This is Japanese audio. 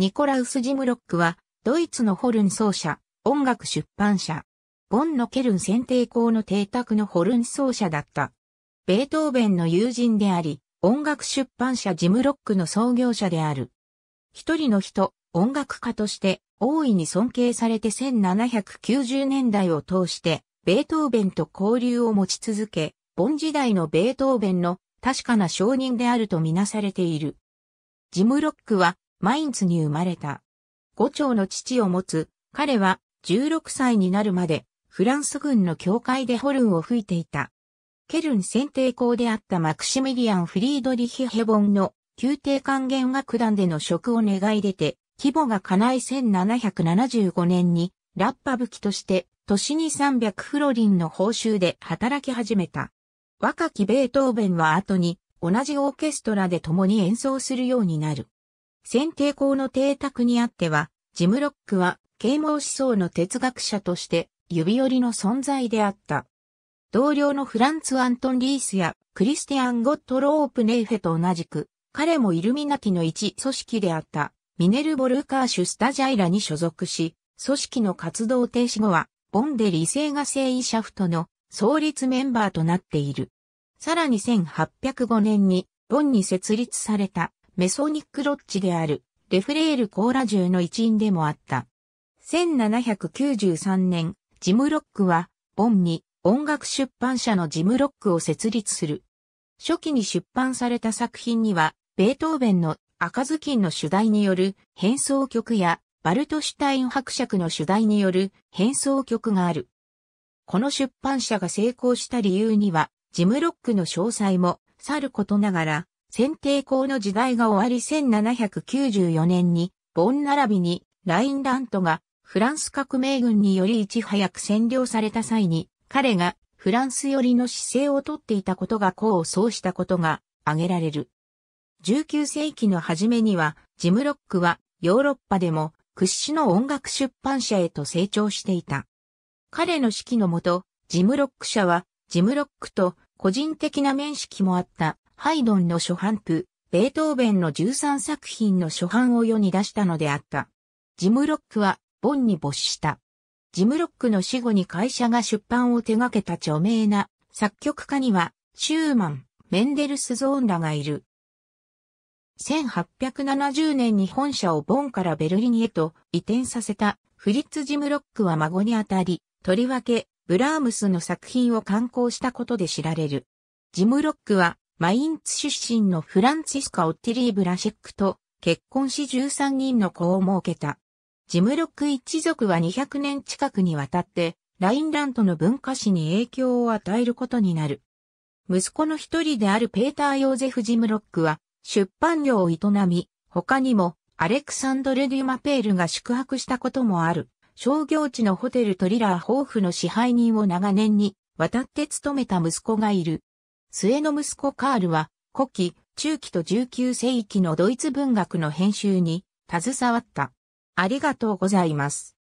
ニコラウス・ジムロックは、ドイツのホルン奏者、音楽出版社、ボンのケルン選定校の邸宅のホルン奏者だった。ベートーベンの友人であり、音楽出版社ジムロックの創業者である。一人の人、音楽家として大いに尊敬されて1790年代を通して、ベートーベンと交流を持ち続け、ボン時代のベートーベンの確かな証人であるとみなされている。ジムロックはマインツに生まれた。五丁の父を持つ、彼は16歳になるまでフランス軍の教会でホルンを吹いていた。ケルン選定校であったマクシミリアン・フリードリヒ・ヘボンの宮廷管弦楽団での職を願い出て、規模が叶い1775年にラッパ武器として年に300フロリンの報酬で働き始めた。若きベートーベンは後に同じオーケストラで共に演奏するようになる。先定校の邸宅にあっては、ジムロックは啓蒙思想の哲学者として指折りの存在であった。同僚のフランツ・アントン・リースやクリスティアン・ゴット・ロープ・ネイフェと同じく、彼もイルミナティの一組織であったミネルボ・ルーカーシュ・スタジャイラに所属し、組織の活動停止後は、ボンデ理性ガ・セイ・シャフトの創立メンバーとなっている。さらに1805年に、ボンに設立されたメソニックロッジである、レフレールコーラ銃の一員でもあった。1793年、ジムロックは、ボンに音楽出版社のジムロックを設立する。初期に出版された作品には、ベートーベンの赤ずきんの主題による変奏曲や、バルトシュタイン伯爵の主題による変奏曲がある。この出版社が成功した理由には、ジムロックの詳細もさることながら、選定校の時代が終わり1794年に、ボン並びにラインラントがフランス革命軍によりいち早く占領された際に、彼がフランス寄りの姿勢をとっていたことが功を奏したことが挙げられる。19世紀の初めには、ジム・ロックはヨーロッパでも屈指の音楽出版社へと成長していた。彼の指揮のもと、ジム・ロック社は、ジム・ロックと個人的な面識もあったハイドンの初版譜、ベートーベンの13作品の初版を世に出したのであった。ジム・ロックは、ボンに没した。ジム・ロックの死後に会社が出版を手掛けた著名な作曲家には、シューマン、メンデルスゾーンらがいる。1870年に本社をボンからベルリンへと移転させたフリッツ・ジム・ロックは孫にあたり、とりわけ、ブラームスの作品を刊行したことで知られる。ジム・ロックはマインツ出身のフランツィスカ・オッティリー・ブラシェックと結婚し13人の子を設けた。ジムロック一族は200年近くにわたって、ラインランドの文化史に影響を与えることになる。息子の一人であるペーター・ヨーゼフ・ジムロックは、出版業を営み、他にも、アレクサンドル・デュマペールが宿泊したこともある、商業地のホテルトリラー・ホーフの支配人を長年に、渡って務めた息子がいる。末の息子カールは、古希、中期と19世紀のドイツ文学の編集に携わった。ありがとうございます。